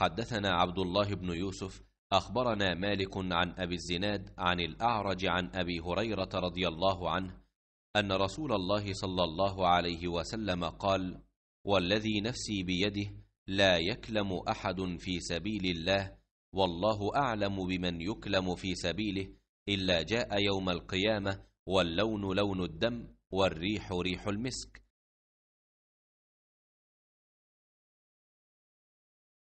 حدثنا عبد الله بن يوسف أخبرنا مالك عن أبي الزناد عن الأعرج عن أبي هريرة رضي الله عنه أن رسول الله صلى الله عليه وسلم قال والذي نفسي بيده لا يكلم أحد في سبيل الله والله أعلم بمن يكلم في سبيله إلا جاء يوم القيامة واللون لون الدم والريح ريح المسك